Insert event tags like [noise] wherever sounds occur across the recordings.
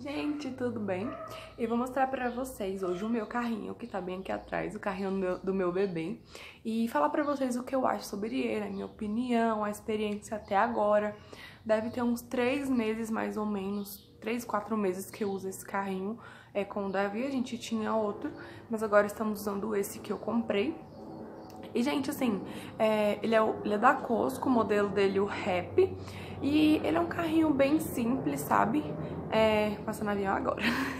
Gente, tudo bem? Eu vou mostrar pra vocês hoje o meu carrinho, que tá bem aqui atrás, o carrinho do meu, do meu bebê, e falar pra vocês o que eu acho sobre ele, a minha opinião, a experiência até agora. Deve ter uns três meses, mais ou menos, três, quatro meses que eu uso esse carrinho é, com o Davi, a gente tinha outro, mas agora estamos usando esse que eu comprei. E, gente, assim, é, ele, é, ele é da Cosco, o modelo dele, o Happy e ele é um carrinho bem simples, sabe? É, passando avião agora. [laughs]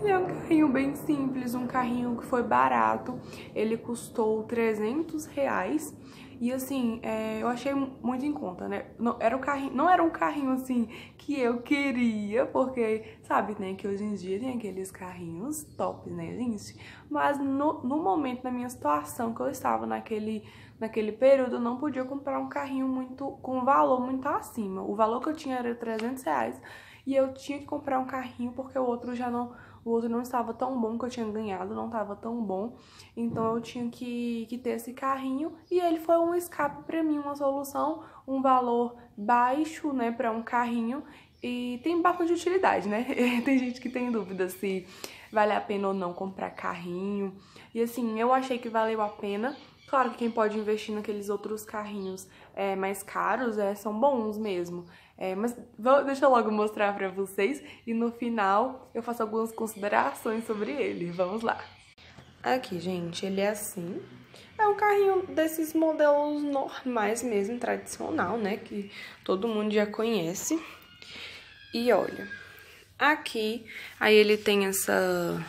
Ele é um carrinho bem simples, um carrinho que foi barato. Ele custou 300 reais. E assim, é, eu achei muito em conta, né? Não era, um carrinho, não era um carrinho assim que eu queria, porque sabe, né? Que hoje em dia tem aqueles carrinhos top, né, gente? Mas no, no momento, na minha situação que eu estava naquele, naquele período, eu não podia comprar um carrinho muito com valor muito acima. O valor que eu tinha era 300 reais e eu tinha que comprar um carrinho porque o outro já não o outro não estava tão bom que eu tinha ganhado, não estava tão bom. Então eu tinha que, que ter esse carrinho e ele foi um escape para mim, uma solução, um valor baixo, né, para um carrinho e tem bastante utilidade, né? [laughs] tem gente que tem dúvida se vale a pena ou não comprar carrinho. E assim, eu achei que valeu a pena. Claro que quem pode investir naqueles outros carrinhos é, mais caros é, são bons mesmo. É, mas vou, deixa eu logo mostrar para vocês e no final eu faço algumas considerações sobre ele. Vamos lá. Aqui, gente, ele é assim. É um carrinho desses modelos normais mesmo, tradicional, né? Que todo mundo já conhece. E olha, aqui, aí ele tem essa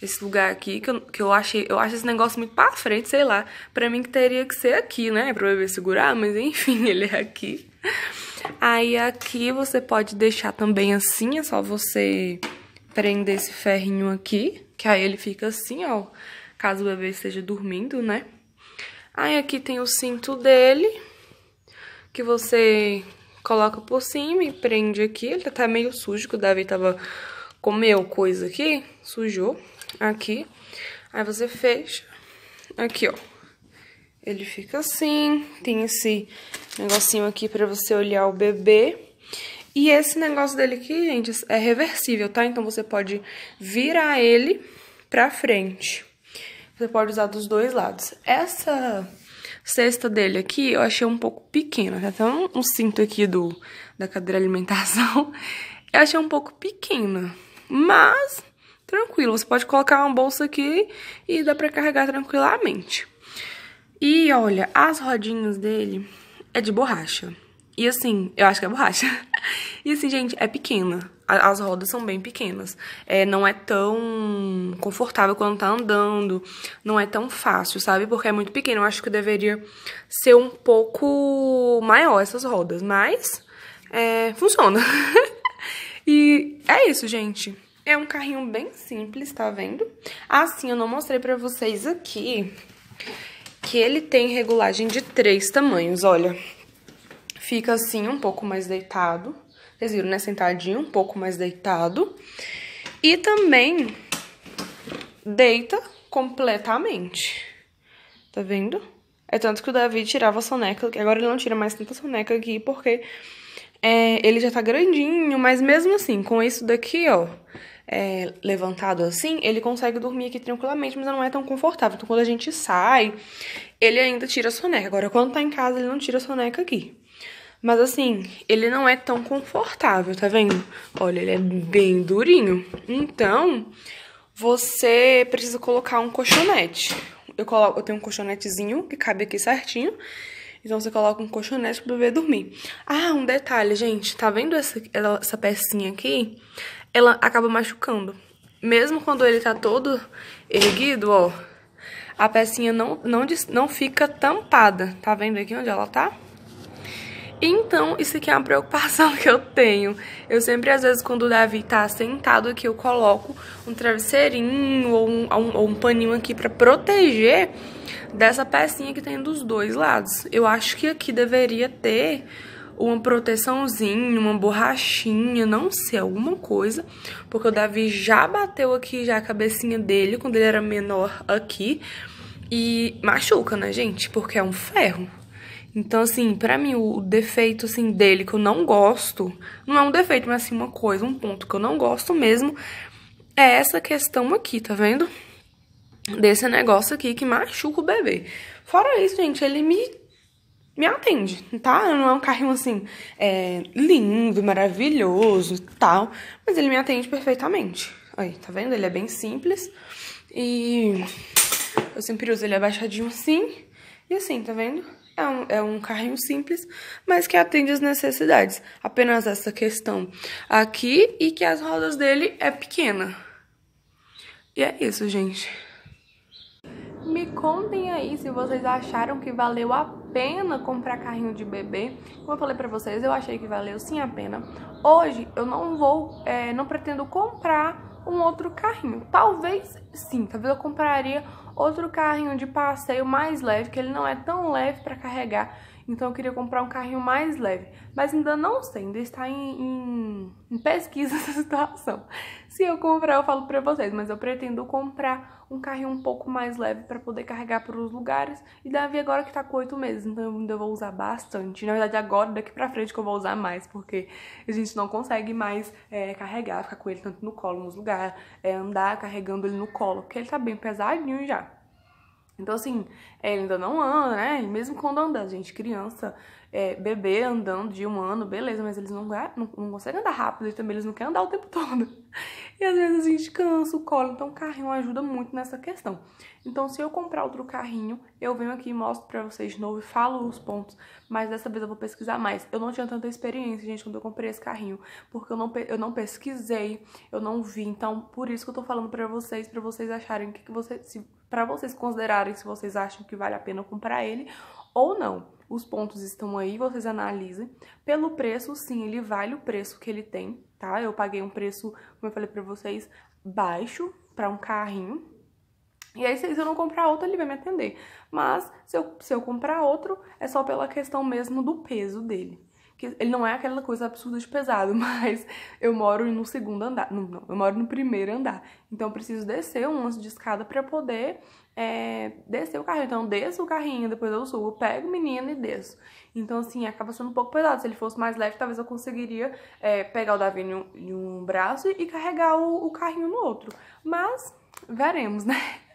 esse lugar aqui, que eu, que eu achei, eu acho esse negócio muito pra frente, sei lá. Pra mim que teria que ser aqui, né? Pra o bebê segurar, mas enfim, [laughs] ele é aqui. Aí aqui você pode deixar também assim, é só você prender esse ferrinho aqui, que aí ele fica assim, ó, caso o bebê esteja dormindo, né? Aí aqui tem o cinto dele, que você coloca por cima e prende aqui. Ele tá meio sujo, que o Davi tava comeu coisa aqui, sujou aqui. Aí você fecha aqui, ó ele fica assim, tem esse negocinho aqui pra você olhar o bebê. E esse negócio dele aqui, gente, é reversível, tá? Então você pode virar ele pra frente. Você pode usar dos dois lados. Essa cesta dele aqui eu achei um pouco pequena. tá? até um, um cinto aqui do, da cadeira alimentação. [laughs] Eu achei um pouco pequena. Mas, tranquilo, você pode colocar uma bolsa aqui e dá pra carregar tranquilamente. E olha, as rodinhas dele é de borracha. E assim, eu acho que é borracha. [laughs] E assim, gente, é pequena. As rodas são bem pequenas. É, não é tão confortável quando tá andando. Não é tão fácil, sabe? Porque é muito pequeno. Eu acho que deveria ser um pouco maior essas rodas. Mas é, funciona. [laughs] e é isso, gente. É um carrinho bem simples, tá vendo? Assim, eu não mostrei pra vocês aqui que ele tem regulagem de três tamanhos, olha. Fica assim, um pouco mais deitado. Vocês viram, né? Sentadinho, um pouco mais deitado. E também deita completamente. Tá vendo? É tanto que o Davi tirava a soneca, que agora ele não tira mais tanta soneca aqui, porque é, ele já tá grandinho, mas mesmo assim, com isso daqui, ó, é, levantado assim, ele consegue dormir aqui tranquilamente, mas não é tão confortável. Então, quando a gente sai, ele ainda tira a soneca. Agora, quando tá em casa, ele não tira a soneca aqui. Mas assim, ele não é tão confortável, tá vendo? Olha, ele é bem durinho. Então, você precisa colocar um colchonete. Eu, coloco, eu tenho um colchonetezinho que cabe aqui certinho. Então você coloca um colchonete pro bebê dormir. Ah, um detalhe, gente. Tá vendo essa, essa pecinha aqui? Ela acaba machucando. Mesmo quando ele tá todo erguido, ó. A pecinha não, não, não fica tampada. Tá vendo aqui onde ela tá? Então, isso aqui é uma preocupação [laughs] que eu tenho. Eu sempre, às vezes, quando o Davi tá sentado aqui, eu coloco um travesseirinho ou um, ou um paninho aqui pra proteger dessa pecinha que tem dos dois lados. Eu acho que aqui deveria ter uma proteçãozinha, uma borrachinha, não sei, alguma coisa. Porque o Davi já bateu aqui já a cabecinha dele quando ele era menor aqui. E machuca, né, gente? Porque é um ferro. Então, assim, para mim, o defeito, assim, dele que eu não gosto, não é um defeito, mas, assim, uma coisa, um ponto que eu não gosto mesmo, é essa questão aqui, tá vendo? Desse negócio aqui que machuca o bebê. Fora isso, gente, ele me, me atende, tá? Não é um carrinho, assim, é, lindo, maravilhoso e tal, mas ele me atende perfeitamente. Aí, tá vendo? Ele é bem simples e eu sempre uso ele abaixadinho assim e assim, tá vendo? É um, é um carrinho simples, mas que atende as necessidades. Apenas essa questão aqui e que as rodas dele é pequena. E é isso, gente. Me contem aí se vocês acharam que valeu a pena comprar carrinho de bebê. Como eu falei pra vocês, eu achei que valeu sim a pena. Hoje eu não vou, é, não pretendo comprar um outro carrinho. Talvez sim, talvez eu compraria outro carrinho de passeio mais leve, que ele não é tão leve para carregar, então eu queria comprar um carrinho mais leve. Mas ainda não sei, ainda está em, em pesquisa [laughs] essa situação. Se eu comprar, eu falo pra vocês, mas eu pretendo comprar um carrinho um pouco mais leve para poder carregar para os lugares. E Davi agora que tá com oito meses, então eu ainda vou usar bastante. Na verdade, agora, daqui pra frente que eu vou usar mais, porque a gente não consegue mais é, carregar, ficar com ele tanto no colo, nos lugares, é, andar carregando ele no colo, porque ele tá bem pesadinho já. Então, assim, ele ainda não anda, né? Mesmo quando anda, gente, criança é, bebê andando de um ano, beleza, mas eles não, não, não, conseguem andar rápido e também eles não querem andar o tempo [laughs] todo. E às vezes a gente cansa o colo, então o carrinho ajuda muito nessa questão. Então, se eu comprar outro carrinho, eu venho aqui e mostro pra vocês de novo e falo os pontos, mas dessa vez eu vou pesquisar mais. Eu não tinha tanta experiência, gente, quando eu comprei esse carrinho, porque eu não, eu não pesquisei, eu não vi, então por isso que eu tô falando pra vocês, pra vocês acharem que, que vocês. Se, pra vocês considerarem se vocês acham que vale a pena comprar ele ou não os pontos estão aí, vocês analisem. Pelo preço, sim, ele vale o preço que ele tem, tá? Eu paguei um preço, como eu falei pra vocês, baixo para um carrinho. E aí, se eu não comprar outro, ele vai me atender. Mas, se eu, se eu comprar outro, é só pela questão mesmo do peso dele. Que ele não é aquela coisa absurda de pesado, [laughs] mas eu moro no segundo andar. Não, não eu moro no primeiro andar. Então, eu preciso descer um lance de escada para poder é, descer o carrinho. Então, desço o carrinho, depois eu subo, pego o menino e desço. Então, assim, acaba sendo um pouco pesado. Se ele fosse mais leve, talvez eu conseguiria é, pegar o Davi em um, em um braço e carregar o, o carrinho no outro. Mas, veremos, né? [laughs]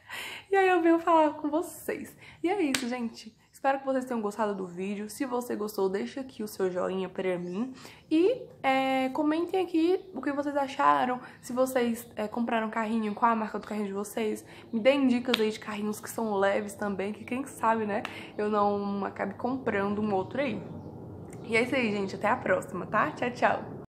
E aí eu venho falar com vocês. E é isso, gente. Espero que vocês tenham gostado do vídeo. Se você gostou, deixa aqui o seu joinha para mim. E é, comentem aqui o que vocês acharam. Se vocês é, compraram carrinho, qual a marca do carrinho de vocês. Me deem dicas aí de carrinhos que são leves também, que quem sabe, né? Eu não acabe comprando um outro aí. E é isso aí, gente. Até a próxima, tá? Tchau, tchau.